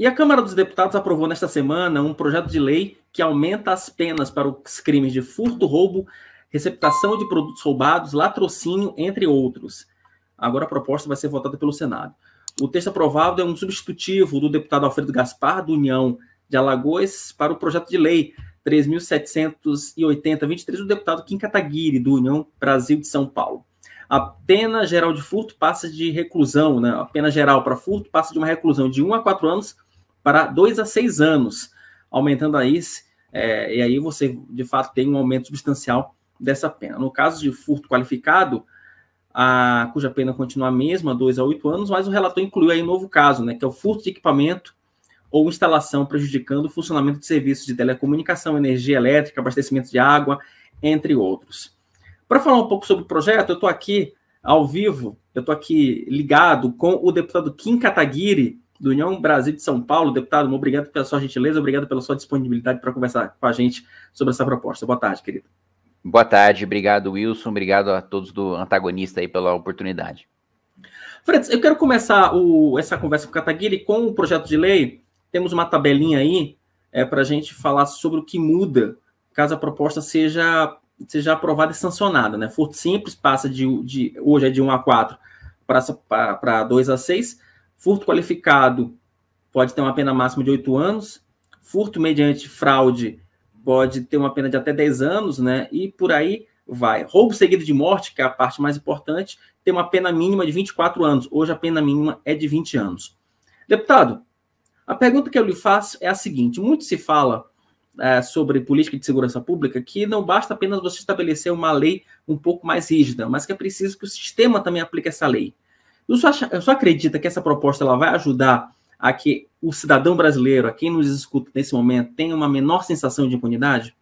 E a Câmara dos Deputados aprovou nesta semana um projeto de lei que aumenta as penas para os crimes de furto, roubo, receptação de produtos roubados, latrocínio, entre outros. Agora a proposta vai ser votada pelo Senado. O texto aprovado é um substitutivo do deputado Alfredo Gaspar, do União de Alagoas, para o projeto de lei 3.780-23 do deputado Kim Kataguiri, do União Brasil de São Paulo. A pena geral de furto passa de reclusão, né? a pena geral para furto passa de uma reclusão de 1 a 4 anos para 2 a 6 anos, aumentando aí, é, e aí você de fato tem um aumento substancial dessa pena. No caso de furto qualificado, a, cuja pena continua a mesma, 2 a 8 anos, mas o relator incluiu aí um novo caso, né, que é o furto de equipamento ou instalação prejudicando o funcionamento de serviços de telecomunicação, energia elétrica, abastecimento de água, entre outros. Para falar um pouco sobre o projeto, eu estou aqui ao vivo, eu estou aqui ligado com o deputado Kim Kataguiri, do União Brasil de São Paulo. Deputado, obrigado pela sua gentileza, obrigado pela sua disponibilidade para conversar com a gente sobre essa proposta. Boa tarde, querido. Boa tarde, obrigado, Wilson. Obrigado a todos do antagonista aí pela oportunidade. Fred, eu quero começar o, essa conversa com o Cataguiri com o projeto de lei. Temos uma tabelinha aí é, para a gente falar sobre o que muda caso a proposta seja, seja aprovada e sancionada. Né? Fort Simples passa de, de hoje é de 1 a 4 para 2 a 6 Furto qualificado pode ter uma pena máxima de oito anos. Furto mediante fraude pode ter uma pena de até 10 anos, né? E por aí vai. Roubo seguido de morte, que é a parte mais importante, tem uma pena mínima de 24 anos. Hoje a pena mínima é de 20 anos. Deputado, a pergunta que eu lhe faço é a seguinte: muito se fala é, sobre política de segurança pública que não basta apenas você estabelecer uma lei um pouco mais rígida, mas que é preciso que o sistema também aplique essa lei. Eu só, eu que essa proposta ela vai ajudar a que o cidadão brasileiro, a quem nos escuta nesse momento, tenha uma menor sensação de impunidade?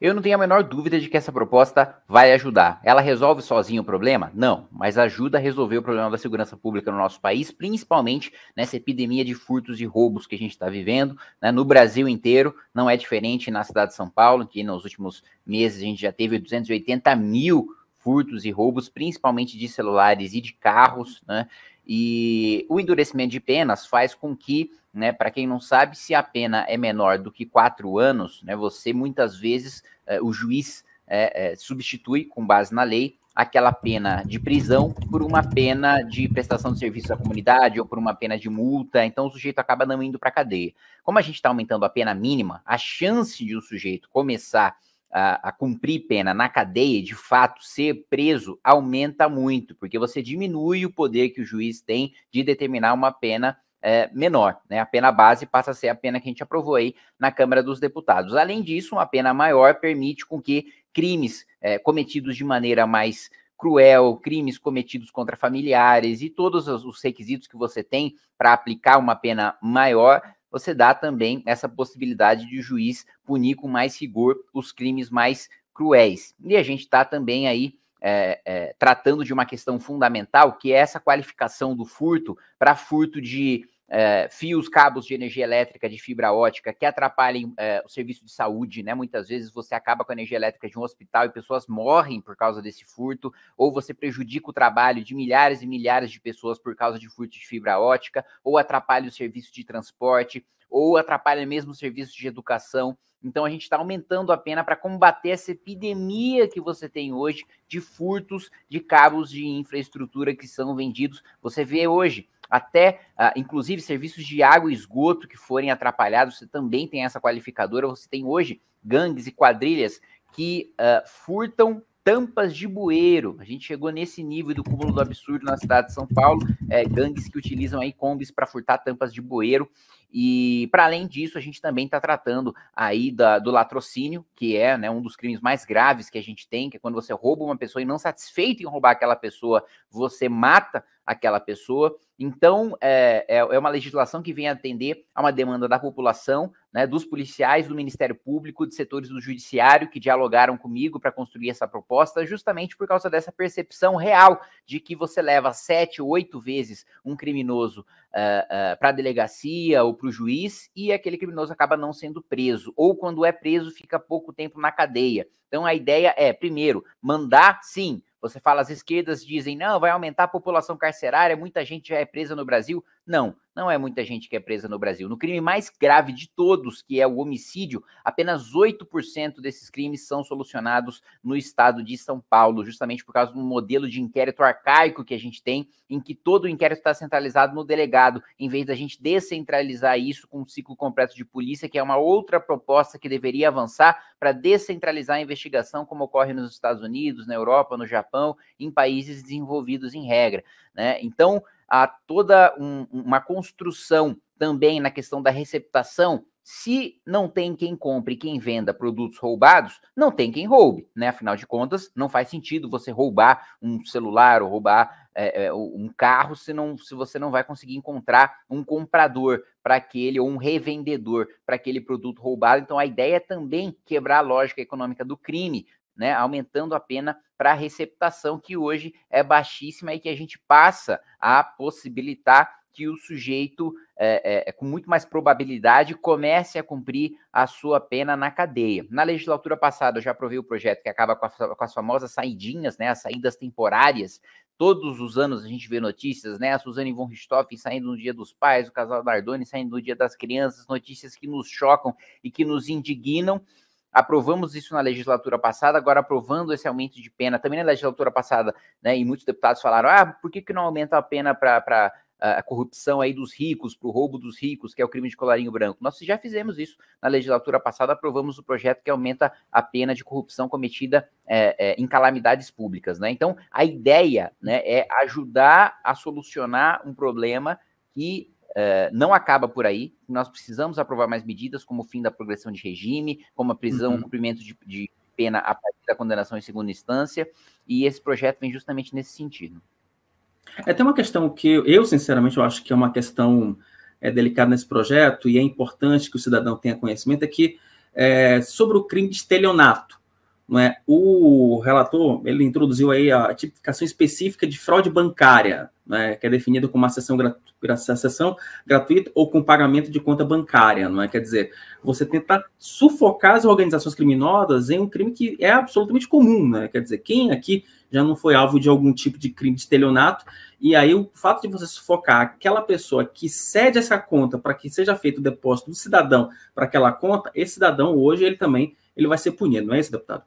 Eu não tenho a menor dúvida de que essa proposta vai ajudar. Ela resolve sozinha o problema? Não, mas ajuda a resolver o problema da segurança pública no nosso país, principalmente nessa epidemia de furtos e roubos que a gente está vivendo né, no Brasil inteiro. Não é diferente na cidade de São Paulo, que nos últimos meses a gente já teve 280 mil furtos e roubos, principalmente de celulares e de carros, né? E o endurecimento de penas faz com que, né, para quem não sabe, se a pena é menor do que quatro anos, né, você muitas vezes, eh, o juiz é, é, substitui, com base na lei, aquela pena de prisão por uma pena de prestação de serviço à comunidade ou por uma pena de multa, então o sujeito acaba não indo para a cadeia. Como a gente está aumentando a pena mínima, a chance de o um sujeito começar a a, a, cumprir pena na cadeia, de fato, ser preso aumenta muito, porque você diminui o poder que o juiz tem de determinar uma pena é, menor. Né? A pena base passa a ser a pena que a gente aprovou aí na Câmara dos Deputados. Além disso, uma pena maior permite com que crimes é, cometidos de maneira mais cruel, crimes cometidos contra familiares e todos os requisitos que você tem para aplicar uma pena maior você dá também essa possibilidade de o juiz punir com mais rigor os crimes mais cruéis. E a gente está também aí é, é, tratando de uma questão fundamental, que é essa qualificação do furto para furto de é, fios, cabos de energia elétrica, de fibra ótica, que atrapalhem é, o serviço de saúde, né? Muitas vezes você acaba com a energia elétrica de um hospital e pessoas morrem por causa desse furto, ou você prejudica o trabalho de milhares e milhares de pessoas por causa de furto de fibra ótica, ou atrapalha o serviço de transporte, ou atrapalha mesmo o serviço de educação. Então a gente está aumentando a pena para combater essa epidemia que você tem hoje de furtos de cabos de infraestrutura que são vendidos. Você vê hoje até uh, inclusive serviços de água e esgoto que forem atrapalhados, você também tem essa qualificadora. Você tem hoje gangues e quadrilhas que uh, furtam tampas de bueiro. A gente chegou nesse nível do cúmulo do absurdo na cidade de São Paulo. É, gangues que utilizam aí combis para furtar tampas de bueiro. E para além disso, a gente também está tratando aí da, do latrocínio, que é né, um dos crimes mais graves que a gente tem, que é quando você rouba uma pessoa e não satisfeito em roubar aquela pessoa, você mata aquela pessoa. Então, é, é, é uma legislação que vem atender a uma demanda da população, né, dos policiais, do Ministério Público, de setores do Judiciário que dialogaram comigo para construir essa proposta, justamente por causa dessa percepção real de que você leva sete, oito vezes um criminoso uh, eh, uh, eh, para a delegacia ou para o juiz e aquele criminoso acaba não sendo preso, ou quando é preso, fica pouco tempo na cadeia. Então, a ideia é, primeiro, mandar, sim, você fala, as esquerdas dizem, não, vai aumentar a população carcerária, muita gente já é presa no Brasil. Não, não é muita gente que é presa no Brasil. No crime mais grave de todos, que é o homicídio, apenas 8% desses crimes são solucionados no estado de São Paulo, justamente por causa do modelo de inquérito arcaico que a gente tem, em que todo o inquérito está centralizado no delegado, em vez da gente descentralizar isso com um ciclo completo de polícia, que é uma outra proposta que deveria avançar para descentralizar a investigação, como ocorre nos Estados Unidos, na Europa, no Japão, em países desenvolvidos em regra. Né? Então, a toda um, uma construção também na questão da receptação. Se não tem quem compre, e quem venda produtos roubados, não tem quem roube, né? Afinal de contas, não faz sentido você roubar um celular ou roubar é, é um carro se, não, se você não vai conseguir encontrar um comprador para aquele ou um revendedor para aquele produto roubado. Então, a ideia é também quebrar a lógica econômica do crime, né, aumentando a pena para receptação, que hoje é baixíssima e que a gente passa a possibilitar que o sujeito, é, é, é, com muito mais probabilidade, comece a cumprir a sua pena na cadeia. Na legislatura passada, eu já aprovei o projeto que acaba com, a, com as famosas saídinhas, né, as saídas temporárias. Todos os anos a gente vê notícias, né? A Suzane von Richthofen saindo no Dia dos Pais, o casal Nardoni saindo no Dia das Crianças, notícias que nos chocam e que nos indignam aprovamos isso na legislatura passada, agora aprovando esse aumento de pena também na legislatura passada, né? E muitos deputados falaram: ah, por que, que não aumenta a pena para a corrupção aí dos ricos, para o roubo dos ricos, que é o crime de colarinho branco. Nós já fizemos isso na legislatura passada, aprovamos o projeto que aumenta a pena de corrupção cometida é, é, em calamidades públicas. Né? Então, a ideia né, é ajudar a solucionar um problema que Uh, não acaba por aí. Nós precisamos aprovar mais medidas, como o fim da progressão de regime, como a prisão, uhum. cumprimento de, de, pena a partir da condenação em segunda instância, e esse projeto vem justamente nesse sentido. É, tem uma questão que eu, sinceramente, eu acho que é uma questão é, delicada nesse projeto, e é importante que o cidadão tenha conhecimento, é que é, sobre o crime de estelionato, não é? O relator ele introduziu aí a tipificação específica de fraude bancária, né, que é definida como uma sessão, gratuita ou com pagamento de conta bancária, não é? Quer dizer, você tentar sufocar as organizações criminosas em um crime que é absolutamente comum, né? Quer dizer, quem aqui já não foi alvo de algum tipo de crime de estelionato? E aí o fato de você sufocar aquela pessoa que cede essa conta para que seja feito o depósito do cidadão para aquela conta, esse cidadão hoje ele também ele vai ser punido, não é isso, deputado?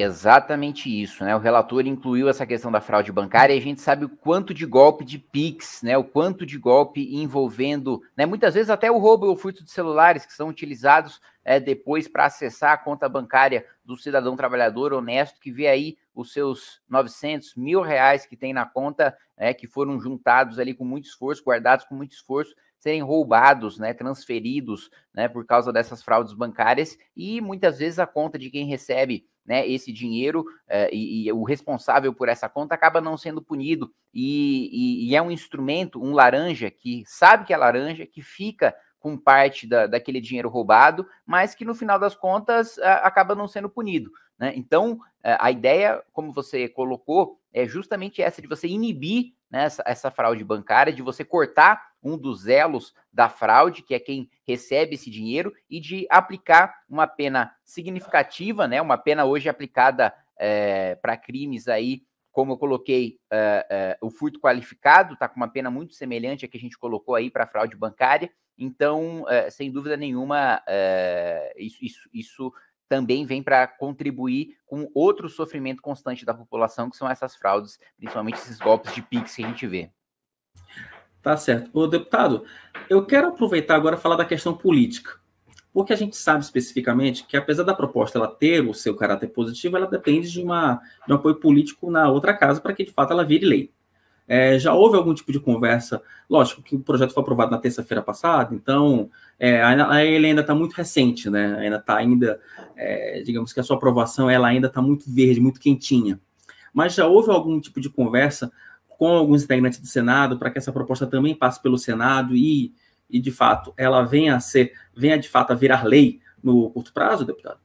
Exatamente isso, né? O relator incluiu essa questão da fraude bancária e a gente sabe o quanto de golpe de PIX, né? O quanto de golpe envolvendo, né? Muitas vezes até o roubo ou furto de celulares que são utilizados é, depois para acessar a conta bancária do cidadão trabalhador honesto que vê aí os seus 900 mil reais que tem na conta, é, que foram juntados ali com muito esforço, guardados com muito esforço, serem roubados, né, transferidos, né, por causa dessas fraudes bancárias e muitas vezes a conta de quem recebe né, esse dinheiro eh, e, e, o responsável por essa conta acaba não sendo punido. E, e, e, é um instrumento, um laranja, que sabe que é laranja, que fica com parte da, daquele dinheiro roubado, mas que no final das contas a, eh, acaba não sendo punido. Né? Então, eh, a ideia, como você colocou, é justamente essa de você inibir né, essa, essa fraude bancária, de você cortar um dos elos da fraude, que é quem recebe esse dinheiro, e de aplicar uma pena significativa, né, uma pena hoje aplicada é, eh, para crimes aí, como eu coloquei, é, é, o furto qualificado, está com uma pena muito semelhante à que a gente colocou aí para fraude bancária. Então, sem dúvida nenhuma, isso, isso, isso também vem para contribuir com outro sofrimento constante da população, que são essas fraudes, principalmente esses golpes de Pix que a gente vê. Tá certo. Ô, deputado, eu quero aproveitar agora falar da questão política. Porque a gente sabe especificamente que, apesar da proposta ela ter o seu caráter positivo, ela depende de, uma, de um apoio político na outra casa para que, de fato, ela vire lei. É, já houve algum tipo de conversa? Lógico que o projeto foi aprovado na terça-feira passada, então é, ele ainda está muito recente, né? Ainda está ainda, é, digamos que a sua aprovação ela ainda está muito verde, muito quentinha. Mas já houve algum tipo de conversa com alguns integrantes do Senado para que essa proposta também passe pelo Senado e, e de fato ela venha a ser, venha de fato a virar lei no curto prazo, deputado?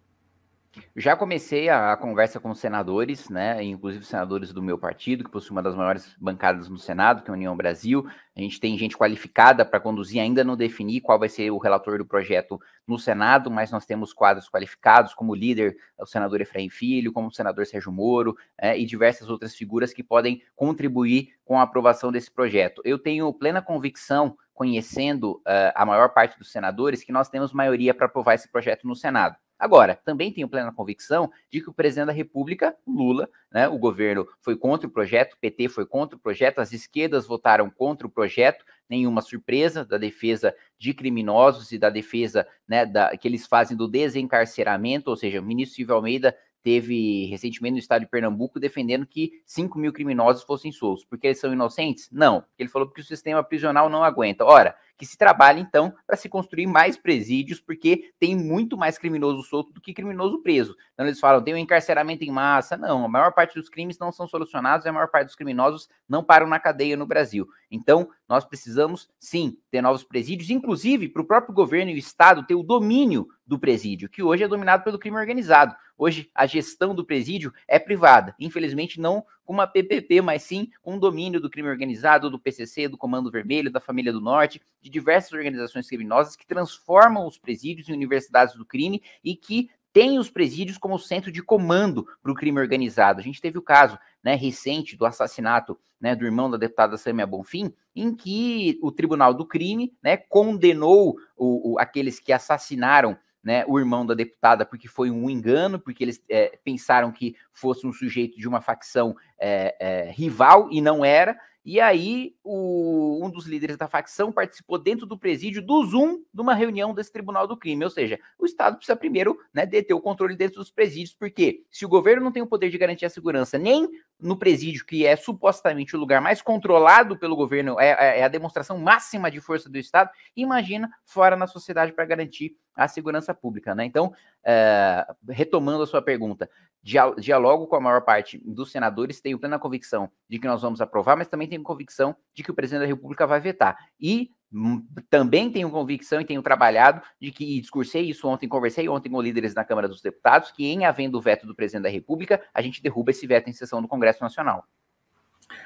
Já comecei a, a, conversa com os senadores, né? Inclusive senadores do meu partido, que possui uma das maiores bancadas no Senado, que é a União Brasil. A gente tem gente qualificada para conduzir, ainda não defini qual vai ser o relator do projeto no Senado, mas nós temos quadros qualificados, como líder, o senador Efraim Filho, como o senador Sérgio Moro é, e diversas outras figuras que podem contribuir com a aprovação desse projeto. Eu tenho plena convicção, conhecendo uh, a maior parte dos senadores, que nós temos maioria para aprovar esse projeto no Senado. Agora, também tenho plena convicção de que o presidente da República, Lula, né, o governo foi contra o projeto, o PT foi contra o projeto, as esquerdas votaram contra o projeto, nenhuma surpresa da defesa de criminosos e da defesa né, da, que eles fazem do desencarceramento, ou seja, o ministro Silvio Almeida teve recentemente no estado de Pernambuco defendendo que 5 mil criminosos fossem soltos. Porque eles são inocentes? Não. Ele falou que o sistema prisional não aguenta. Ora, que se trabalhe então para se construir mais presídios, porque tem muito mais criminoso solto do que criminoso preso. Então eles falam, tem um encarceramento em massa. Não, a maior parte dos crimes não são solucionados e a maior parte dos criminosos não param na cadeia no Brasil. Então nós precisamos sim ter novos presídios, inclusive para o próprio governo e o Estado ter o domínio do presídio, que hoje é dominado pelo crime organizado. Hoje, a gestão do presídio é privada. Infelizmente, não com uma PPP, mas sim com o domínio do crime organizado, do PCC, do Comando Vermelho, da Família do Norte, de diversas organizações criminosas que transformam os presídios em universidades do crime e que têm os presídios como centro de comando para o crime organizado. A gente teve o caso né, recente do assassinato né, do irmão da deputada Samia Bonfim, em que o Tribunal do Crime né, condenou o, o, aqueles que assassinaram né, o irmão da deputada porque foi um engano, porque eles é, pensaram que fosse um sujeito de uma facção é, é rival e não era. E aí, o, um dos líderes da facção participou dentro do presídio do Zoom de uma reunião desse tribunal do crime. Ou seja, o Estado precisa primeiro né, deter o controle dentro dos presídios, porque se o governo não tem o poder de garantir a segurança nem no presídio, que é supostamente o lugar mais controlado pelo governo, é, é, é a demonstração máxima de força do Estado, imagina fora na sociedade para garantir a segurança pública. Né? Então, eh, retomando a sua pergunta, dialogo com a maior parte dos senadores, tenho plena convicção de que nós vamos aprovar, mas também tenho convicção de que o presidente da República vai vetar. E hum, também tenho convicção e tenho trabalhado de que, e discursei isso ontem, conversei ontem com líderes na Câmara dos Deputados, que em havendo o veto do presidente da República, a gente derruba esse veto em sessão do Congresso Nacional.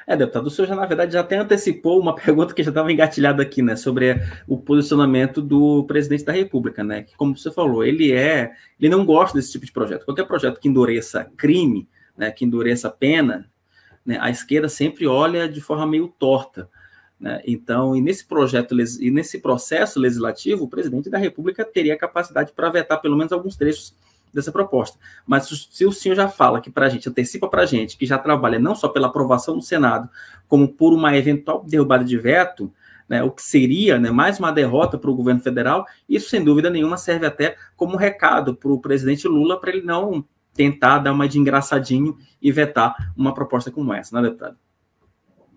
É, deputado, tá o senhor já, na verdade, já até antecipou uma pergunta que já estava engatilhada aqui, né, sobre o posicionamento do presidente da República, né, que, como você falou, ele é, ele não gosta desse tipo de projeto. Qualquer projeto que endureça crime, né, que endureça pena, né, a esquerda sempre olha de forma meio torta. Né? Então, e nesse projeto e nesse processo legislativo, o presidente da República teria capacidade para vetar pelo menos alguns trechos dessa proposta. Mas se o senhor já fala que para a gente, antecipa para a gente, que já trabalha não só pela aprovação no Senado, como por uma eventual derrubada de veto, né, o que seria né, mais uma derrota para o governo federal, isso sem dúvida nenhuma serve até como recado para o presidente Lula para ele não tentar dar uma de engraçadinho e vetar uma proposta como essa, né, deputado?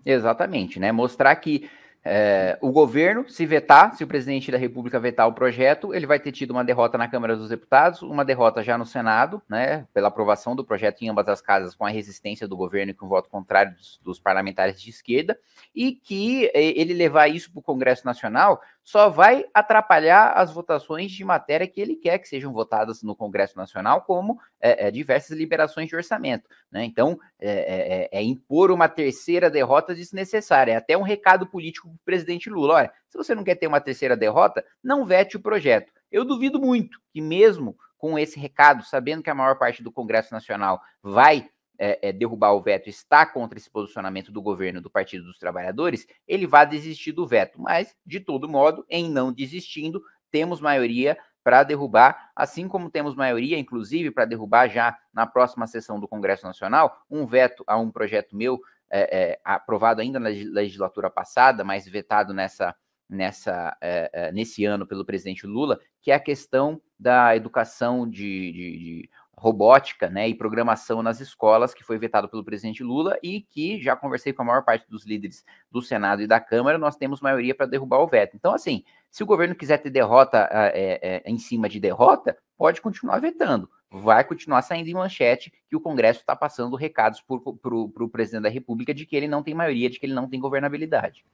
Exatamente, né? Mostrar que é, o governo, se vetar, se o presidente da República vetar o projeto, ele vai ter tido uma derrota na Câmara dos Deputados, uma derrota já no Senado, né, pela aprovação do projeto em ambas as casas, com a resistência do governo e com o voto contrário dos, dos parlamentares de esquerda, e que é, ele levar isso para o Congresso Nacional só vai atrapalhar as votações de matéria que ele quer que sejam votadas no Congresso Nacional, como é, é, diversas liberações de orçamento. Né? Então, é, é, é, é impor uma terceira derrota desnecessária. É até um recado político para o presidente Lula. Olha, se você não quer ter uma terceira derrota, não vete o projeto. Eu duvido muito que, mesmo com esse recado, sabendo que a maior parte do Congresso Nacional vai é, é, derrubar o veto está contra esse posicionamento do governo do Partido dos Trabalhadores, ele vai desistir do veto. Mas, de todo modo, em não desistindo, temos maioria para derrubar, assim como temos maioria, inclusive, para derrubar já na próxima sessão do Congresso Nacional, um veto a um projeto meu, é, é aprovado ainda na legislatura passada, mas vetado nessa nessa, é, é, nesse ano pelo presidente Lula, que é a questão da educação de, de, de robótica né, e programação nas escolas, que foi vetado pelo presidente Lula e que já conversei com a maior parte dos líderes do Senado e da Câmara, nós temos maioria para derrubar o veto. Então, assim, se o governo quiser ter derrota é, é, em cima de derrota, pode continuar vetando. Vai continuar saindo em manchete que o Congresso está passando recados para o presidente da República de que ele não tem maioria, de que ele não tem governabilidade.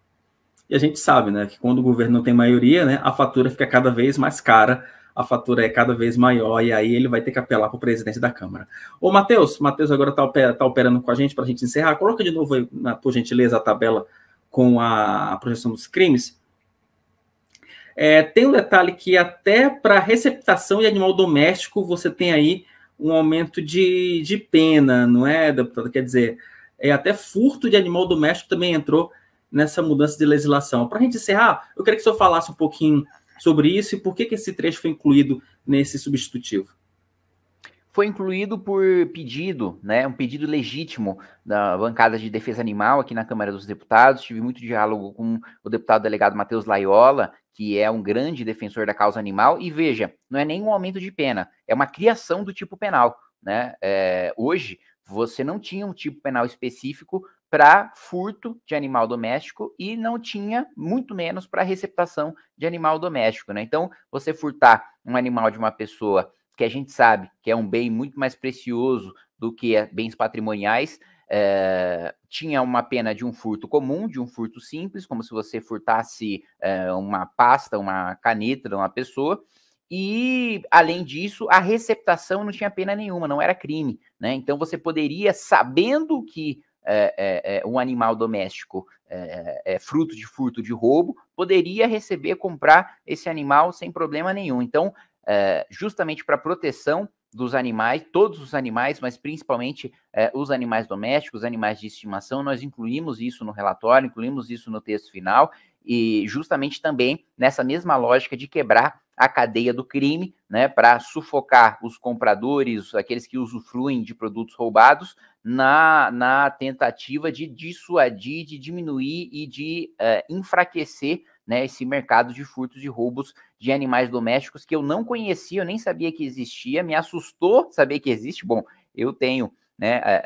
E a gente sabe, né, que quando o governo não tem maioria, né, a fatura fica cada vez mais cara a fatura é cada vez maior e aí ele vai ter que apelar para o presidente da Câmara. Ô, Matheus, Matheus agora está tá operando com a gente para a gente encerrar. Coloca de novo, por gentileza, a tabela com a projeção dos crimes. É, tem um detalhe que até para receptação e animal doméstico você tem aí um aumento de, de pena, não é, deputado? Quer dizer, é, até furto de animal doméstico também entrou nessa mudança de legislação. Para a gente encerrar, eu queria que o senhor falasse um pouquinho sobre isso e por que, que esse trecho foi incluído nesse substitutivo? foi incluído por pedido, né, um pedido legítimo da bancada de defesa animal aqui na Câmara dos Deputados. Tive muito diálogo com o deputado delegado Matheus Laiola, que é um grande defensor da causa animal. E veja, não é nenhum aumento de pena, é uma criação do tipo penal. Né? É, hoje, você não tinha um tipo penal específico para furto de animal doméstico e não tinha muito menos para receptação de animal doméstico, né? Então, você furtar um animal de uma pessoa que a gente sabe que é um bem muito mais precioso do que é bens patrimoniais, é, tinha uma pena de um furto comum, de um furto simples, como se você furtasse é, uma pasta, uma caneta de uma pessoa, e, além disso, a receptação não tinha pena nenhuma, não era crime. Né? Então, você poderia, sabendo que é, é, é, um animal doméstico é, é, é, fruto de furto de roubo, poderia receber, comprar esse animal sem problema nenhum. Então, justamente para proteção dos animais, todos os animais, mas principalmente os animais domésticos, animais de estimação, nós incluímos isso no relatório, incluímos isso no texto final, e justamente também nessa mesma lógica de quebrar a cadeia do crime, né, para sufocar os compradores, aqueles que usufruem de produtos roubados, na, na tentativa de dissuadir, de diminuir e de uh, enfraquecer né, esse mercado de furtos e roubos de animais domésticos que eu não conhecia, eu nem sabia que existia, me assustou saber que existe. Bom, eu tenho né, é,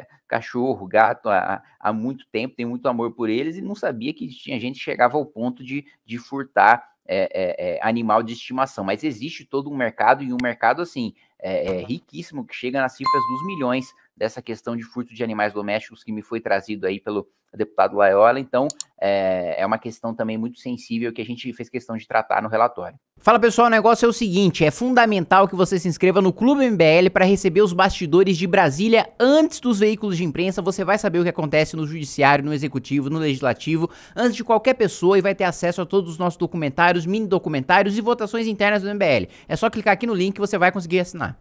é, cachorro, gato há, há muito tempo, tenho muito amor por eles e não sabia que tinha gente que chegava ao ponto de, de furtar é, é, é, animal de estimação, mas existe todo um mercado e um mercado assim é, é, riquíssimo que chega nas cifras dos milhões dessa questão de furto de animais domésticos que me foi trazido aí pelo deputado Laiola. Então, é, é uma questão também muito sensível que a gente fez questão de tratar no relatório. Fala pessoal, o negócio é o seguinte: é fundamental que você se inscreva no Clube MBL para receber os bastidores de Brasília antes dos veículos de imprensa. Você vai saber o que acontece no Judiciário, no Executivo, no Legislativo, antes de qualquer pessoa e vai ter acesso a todos os nossos documentários, mini documentários e votações internas do MBL. É só clicar aqui no link que você vai conseguir assinar.